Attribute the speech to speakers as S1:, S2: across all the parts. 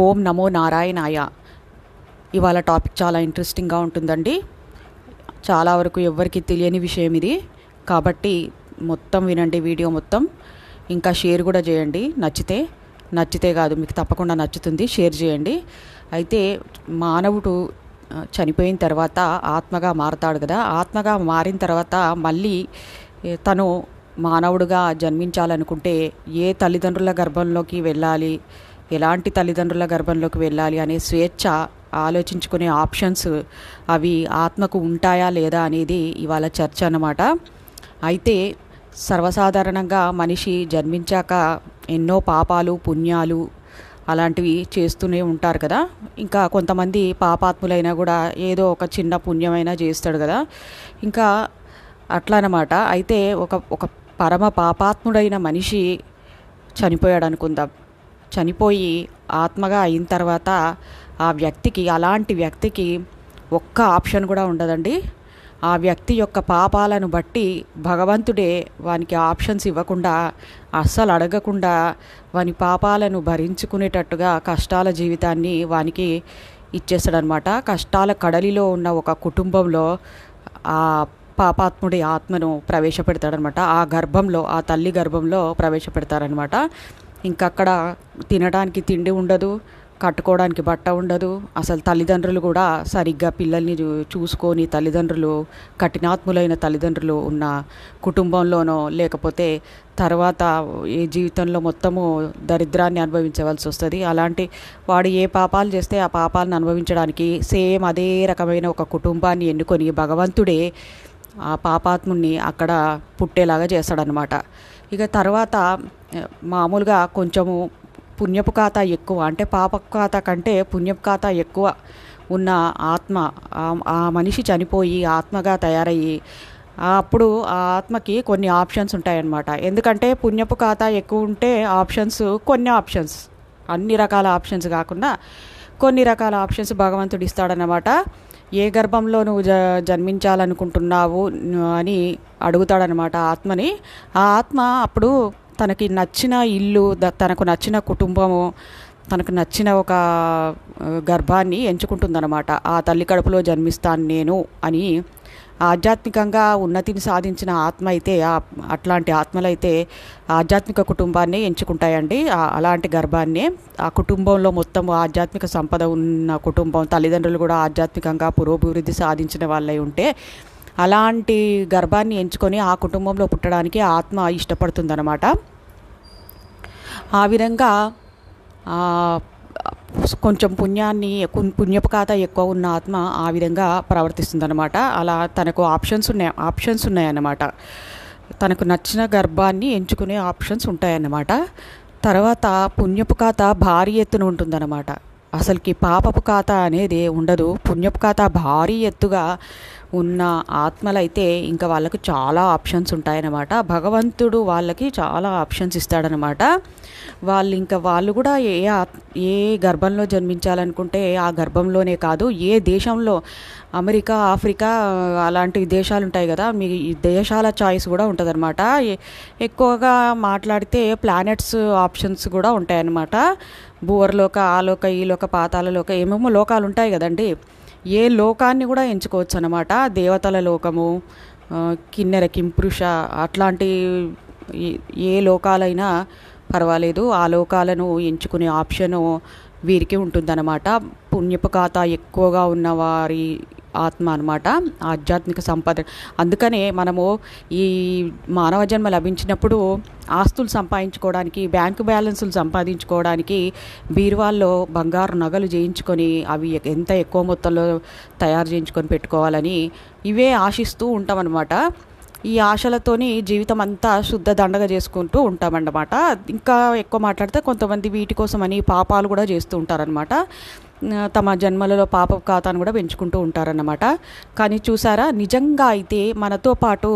S1: ఓం నమో నారాయణాయ ఇవాళ టాపిక్ చాలా ఇంట్రెస్టింగ్గా ఉంటుందండి చాలా వరకు ఎవరికి తెలియని విషయం ఇది కాబట్టి మొత్తం వినండి వీడియో మొత్తం ఇంకా షేర్ కూడా చేయండి నచ్చితే నచ్చితే కాదు మీకు తప్పకుండా నచ్చుతుంది షేర్ చేయండి అయితే మానవుడు చనిపోయిన తర్వాత ఆత్మగా మారతాడు కదా ఆత్మగా మారిన తర్వాత మళ్ళీ తను మానవుడుగా జన్మించాలనుకుంటే ఏ తల్లిదండ్రుల గర్భంలోకి వెళ్ళాలి ఎలాంటి తల్లిదండ్రుల గర్భంలోకి వెళ్ళాలి అనే స్వేచ్ఛ ఆలోచించుకునే ఆప్షన్స్ అవి ఆత్మకు ఉంటాయా లేదా అనేది ఇవాళ చర్చ అన్నమాట అయితే సర్వసాధారణంగా మనిషి జన్మించాక ఎన్నో పాపాలు పుణ్యాలు అలాంటివి చేస్తూనే ఉంటారు కదా ఇంకా కొంతమంది పాపాత్ములైనా కూడా ఏదో ఒక చిన్న పుణ్యమైనా చేస్తాడు కదా ఇంకా అట్లా అనమాట అయితే ఒక ఒక పరమ పాపాత్ముడైన మనిషి చనిపోయాడు అనుకుందాం చనిపోయి ఆత్మగా అయిన తర్వాత ఆ వ్యక్తికి అలాంటి వ్యక్తికి ఒక్క ఆప్షన్ కూడా ఉండదండి ఆ వ్యక్తి యొక్క పాపాలను బట్టి భగవంతుడే వానికి ఆప్షన్స్ ఇవ్వకుండా అస్సలు అడగకుండా వాని పాపాలను భరించుకునేటట్టుగా కష్టాల జీవితాన్ని వానికి ఇచ్చేస్తాడనమాట కష్టాల కడలిలో ఉన్న ఒక కుటుంబంలో ఆ పాపాత్ముడి ఆత్మను ప్రవేశపెడతాడనమాట ఆ గర్భంలో ఆ తల్లి గర్భంలో ప్రవేశపెడతారనమాట ఇంకా అక్కడ తినడానికి తిండి ఉండదు కట్టుకోవడానికి బట్ట ఉండదు అసలు తల్లిదండ్రులు కూడా సరిగ్గా పిల్లల్ని చూసుకొని తల్లిదండ్రులు కఠినాత్ములైన తల్లిదండ్రులు ఉన్న కుటుంబంలోనో లేకపోతే తర్వాత ఈ జీవితంలో మొత్తము దరిద్రాన్ని అనుభవించవలసి వస్తుంది అలాంటి వాడు ఏ పాపాలు చేస్తే ఆ పాపాలను అనుభవించడానికి సేమ్ అదే రకమైన ఒక కుటుంబాన్ని ఎన్నుకొని భగవంతుడే ఆ పాపాత్ముడిని అక్కడ పుట్టేలాగా చేస్తాడనమాట ఇక తర్వాత మామూలుగా కొంచెము పుణ్యపు ఖాతా ఎక్కువ అంటే పాప ఖాతా కంటే పుణ్యపు ఖాతా ఎక్కువ ఉన్న ఆత్మ ఆ మనిషి చనిపోయి ఆత్మగా తయారయ్యి అప్పుడు ఆ ఆత్మకి కొన్ని ఆప్షన్స్ ఉంటాయన్నమాట ఎందుకంటే పుణ్యపు ఖాతా ఎక్కువ ఉంటే ఆప్షన్స్ కొన్ని ఆప్షన్స్ అన్ని రకాల ఆప్షన్స్ కాకుండా కొన్ని రకాల ఆప్షన్స్ భగవంతుడు ఇస్తాడనమాట ఏ గర్భంలో నువ్వు జ జన్మించాలనుకుంటున్నావు అని అడుగుతాడనమాట ఆత్మని ఆ ఆత్మ అప్పుడు తనకి నచ్చిన ఇల్లు తనకు నచ్చిన కుటుంబము తనకు నచ్చిన ఒక గర్భాన్ని ఎంచుకుంటుందన్నమాట ఆ తల్లి కడుపులో జన్మిస్తాను నేను అని ఆధ్యాత్మికంగా ఉన్నతిని సాధించిన ఆత్మ అయితే అట్లాంటి ఆత్మలైతే ఆధ్యాత్మిక కుటుంబాన్ని ఎంచుకుంటాయండి అలాంటి గర్భాన్ని ఆ కుటుంబంలో మొత్తం ఆధ్యాత్మిక సంపద ఉన్న కుటుంబం తల్లిదండ్రులు కూడా ఆధ్యాత్మికంగా పురోభివృద్ధి సాధించిన వాళ్ళై ఉంటే అలాంటి గర్భాన్ని ఎంచుకొని ఆ కుటుంబంలో పుట్టడానికి ఆత్మ ఇష్టపడుతుందన్నమాట ఆ విధంగా కొంచెం పుణ్యాన్ని పుణ్యపకాత ఎక్కువ ఉన్న ఆత్మ ఆ విధంగా ప్రవర్తిస్తుందన్నమాట అలా తనకు ఆప్షన్స్ ఉన్నాయి ఆప్షన్స్ ఉన్నాయన్నమాట తనకు నచ్చిన గర్భాన్ని ఎంచుకునే ఆప్షన్స్ ఉంటాయన్నమాట తర్వాత పుణ్యపు ఖాత భారీ ఎత్తున ఉంటుందన్నమాట అసలుకి పాపపు ఖాత అనేది ఉండదు పుణ్యపు ఖాత భారీ ఎత్తుగా ఉన్న ఆత్మలైతే ఇంకా వాళ్ళకు చాలా ఆప్షన్స్ ఉంటాయన్నమాట భగవంతుడు వాళ్ళకి చాలా ఆప్షన్స్ ఇస్తాడనమాట వాళ్ళు ఇంకా వాళ్ళు కూడా ఏ ఏ గర్భంలో జన్మించాలనుకుంటే ఆ గర్భంలోనే కాదు ఏ దేశంలో అమెరికా ఆఫ్రికా అలాంటి దేశాలు ఉంటాయి కదా మీ దేశాల చాయిస్ కూడా ఉంటుందన్నమాట ఎక్కువగా మాట్లాడితే ప్లానెట్స్ ఆప్షన్స్ కూడా ఉంటాయన్నమాట భూవర్లోక ఆలోక ఈలోక పాతాలలోక ఏమేమో లోకాలు ఉంటాయి కదండి ఏ లోకాన్ని కూడా ఎంచుకోవచ్చు అనమాట దేవతల లోకము కిన్నెర కింపురుష అట్లాంటి ఏ లోకాలైనా పర్వాలేదు ఆ లోకాలను ఎంచుకునే ఆప్షను వీరికి ఉంటుందన్నమాట పుణ్యపు ఖాతా ఎక్కువగా ఉన్నవారి ఆత్మ అనమాట ఆధ్యాత్మిక సంపద అందుకనే మనము ఈ మానవ జన్మ లభించినప్పుడు ఆస్తులు సంపాదించుకోవడానికి బ్యాంకు బ్యాలెన్సులు సంపాదించుకోవడానికి బీరువాల్లో బంగారు నగలు చేయించుకొని అవి ఎంత ఎక్కువ మొత్తంలో తయారు చేయించుకొని పెట్టుకోవాలని ఇవే ఆశిస్తూ ఉంటామన్నమాట ఈ ఆశలతోని జీవితం అంతా శుద్ధ దండగా చేసుకుంటూ ఉంటామన్నమాట ఇంకా ఎక్కువ మాట్లాడితే కొంతమంది వీటి కోసమని పాపాలు కూడా చేస్తూ ఉంటారనమాట తమ జన్మలలో పాప ఖాతాను కూడా పెంచుకుంటూ ఉంటారన్నమాట కానీ చూసారా నిజంగా అయితే మనతో పాటు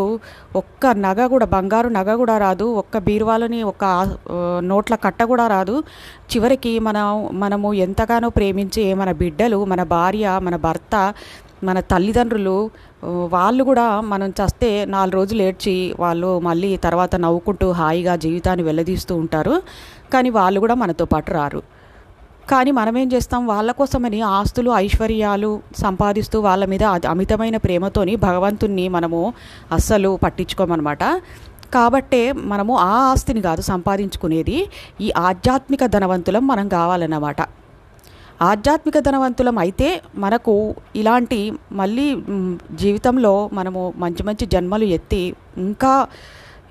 S1: ఒక్క నగ కూడా బంగారు నగ కూడా రాదు ఒక్క బీరువాలని ఒక నోట్ల కట్ట కూడా రాదు చివరికి మనం మనము ఎంతగానో ప్రేమించే మన బిడ్డలు మన భార్య మన భర్త మన తల్లిదండ్రులు వాళ్ళు కూడా మనం చస్తే నాలుగు రోజులు ఏడ్చి వాళ్ళు మళ్ళీ తర్వాత నవ్వుకుంటూ హాయిగా జీవితాన్ని వెళ్ళదీస్తూ ఉంటారు కానీ వాళ్ళు కూడా మనతో పాటు రారు కానీ మనం ఏం చేస్తాం వాళ్ళ కోసమని ఆస్తులు ఐశ్వర్యాలు సంపాదిస్తూ వాళ్ళ మీద అమితమైన ప్రేమతోని భగవంతుణ్ణి మనము అస్సలు పట్టించుకోమన్నమాట కాబట్టే మనము ఆ ఆస్తిని కాదు సంపాదించుకునేది ఈ ఆధ్యాత్మిక ధనవంతులం మనం కావాలన్నమాట ఆధ్యాత్మిక ధనవంతులం అయితే మనకు ఇలాంటి మళ్ళీ జీవితంలో మనము మంచి మంచి జన్మలు ఎత్తి ఇంకా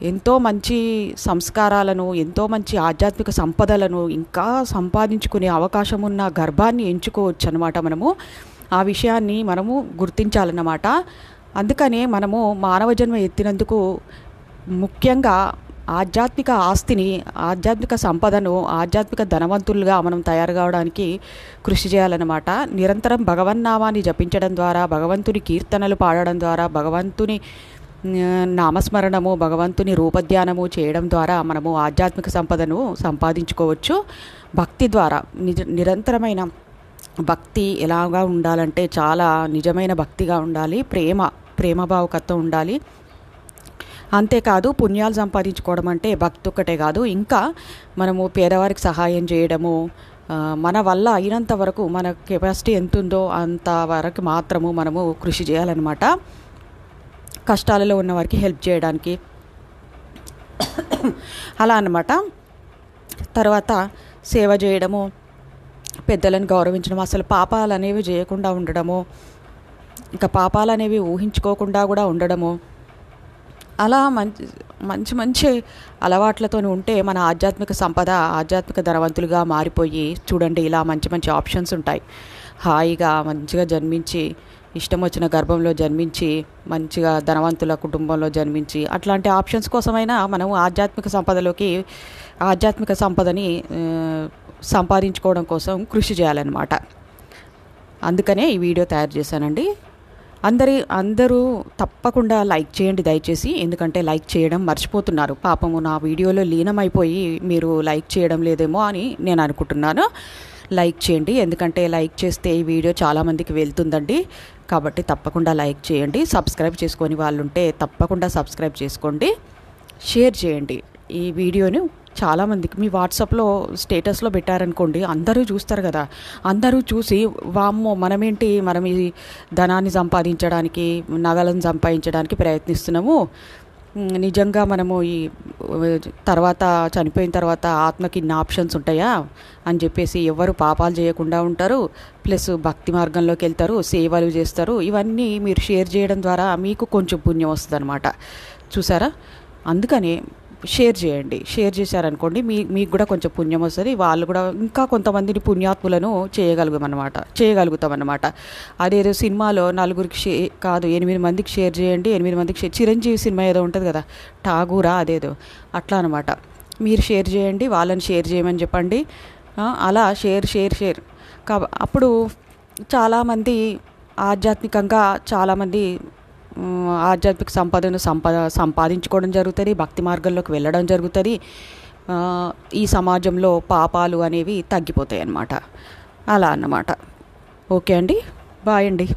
S1: ఎంతో మంచి సంస్కారాలను ఎంతో మంచి ఆధ్యాత్మిక సంపదలను ఇంకా సంపాదించుకునే అవకాశం ఉన్న గర్భాన్ని ఎంచుకోవచ్చు అనమాట మనము ఆ విషయాన్ని మనము గుర్తించాలన్నమాట అందుకనే మనము మానవ జన్మ ఎత్తినందుకు ముఖ్యంగా ఆధ్యాత్మిక ఆస్తిని ఆధ్యాత్మిక సంపదను ఆధ్యాత్మిక ధనవంతులుగా మనం తయారు కావడానికి కృషి చేయాలన్నమాట నిరంతరం భగవన్నామాన్ని జపించడం ద్వారా భగవంతుని కీర్తనలు పాడడం ద్వారా భగవంతుని నామస్మరణము భగవంతుని రూపధ్యానము చేయడం ద్వారా మనము ఆధ్యాత్మిక సంపదను సంపాదించుకోవచ్చు భక్తి ద్వారా నిజ నిరంతరమైన భక్తి ఎలాగా ఉండాలంటే చాలా నిజమైన భక్తిగా ఉండాలి ప్రేమ ప్రేమభావకత్వం ఉండాలి అంతేకాదు పుణ్యాలు సంపాదించుకోవడం అంటే భక్తి ఒక్కటే కాదు ఇంకా మనము పేదవారికి సహాయం చేయడము మన వల్ల అయినంత వరకు మన కెపాసిటీ ఎంత ఉందో అంత వరకు మాత్రము మనము కృషి చేయాలన్నమాట కష్టాలలో ఉన్న వారికి హెల్ప్ చేయడానికి అలా అనమాట తర్వాత సేవ చేయడము పెద్దలను గౌరవించడం అసలు పాపాలు అనేవి చేయకుండా ఉండడము ఇంకా పాపాలు అనేవి ఊహించుకోకుండా కూడా ఉండడము అలా మంచి మంచి మంచి అలవాట్లతో ఉంటే మన ఆధ్యాత్మిక సంపద ఆధ్యాత్మిక ధనవంతులుగా మారిపోయి చూడండి ఇలా మంచి మంచి ఆప్షన్స్ ఉంటాయి హాయిగా మంచిగా జన్మించి ఇష్టం వచ్చిన గర్భంలో జన్మించి మంచిగా ధనవంతుల కుటుంబంలో జన్మించి అట్లాంటి ఆప్షన్స్ కోసమైనా మనం ఆధ్యాత్మిక సంపదలోకి ఆధ్యాత్మిక సంపదని సంపాదించుకోవడం కోసం కృషి చేయాలన్నమాట అందుకనే ఈ వీడియో తయారు చేశానండి అందరి అందరూ తప్పకుండా లైక్ చేయండి దయచేసి ఎందుకంటే లైక్ చేయడం మర్చిపోతున్నారు పాపము నా వీడియోలో లీనమైపోయి మీరు లైక్ చేయడం లేదేమో అని నేను అనుకుంటున్నాను లైక్ చేయండి ఎందుకంటే లైక్ చేస్తే ఈ వీడియో చాలామందికి వెళ్తుందండి కాబట్టి తప్పకుండా లైక్ చేయండి సబ్స్క్రైబ్ చేసుకొని వాళ్ళు ఉంటే తప్పకుండా సబ్స్క్రైబ్ చేసుకోండి షేర్ చేయండి ఈ వీడియోని చాలామందికి మీ వాట్సాప్లో స్టేటస్లో పెట్టారనుకోండి అందరూ చూస్తారు కదా అందరూ చూసి వామ్మో మనమేంటి మనం ఈ ధనాన్ని సంపాదించడానికి నగలను సంపాదించడానికి ప్రయత్నిస్తున్నాము నిజంగా మనము ఈ తర్వాత చనిపోయిన తర్వాత ఆత్మకి ఇన్ని ఆప్షన్స్ ఉంటాయా అని చెప్పేసి ఎవరు పాపాలు చేయకుండా ఉంటారు ప్లస్ భక్తి మార్గంలోకి వెళ్తారు సేవలు చేస్తారు ఇవన్నీ మీరు షేర్ చేయడం ద్వారా మీకు కొంచెం పుణ్యం వస్తుంది చూసారా అందుకని షేర్ చేయండి షేర్ చేశారనుకోండి మీ మీకు కూడా కొంచెం పుణ్యం వస్తుంది వాళ్ళు కూడా ఇంకా కొంతమందిని పుణ్యాత్ములను చేయగలుగుతాం చేయగలుగుతామన్నమాట అదేదో సినిమాలో నలుగురికి షే కాదు ఎనిమిది మందికి షేర్ చేయండి ఎనిమిది మందికి షేర్ చిరంజీవి సినిమా ఏదో ఉంటుంది కదా ఠాగూరా అదేదో అట్లా అనమాట మీరు షేర్ చేయండి వాళ్ళని షేర్ చేయమని చెప్పండి అలా షేర్ షేర్ షేర్ అప్పుడు చాలామంది ఆధ్యాత్మికంగా చాలామంది ఆధ్యాత్మిక సంపదను సంపద సంపాదించుకోవడం జరుగుతుంది భక్తి మార్గంలోకి వెళ్ళడం జరుగుతుంది ఈ సమాజంలో పాపాలు అనేవి తగ్గిపోతాయి అన్నమాట అలా అన్నమాట ఓకే అండి బాయ్ అండి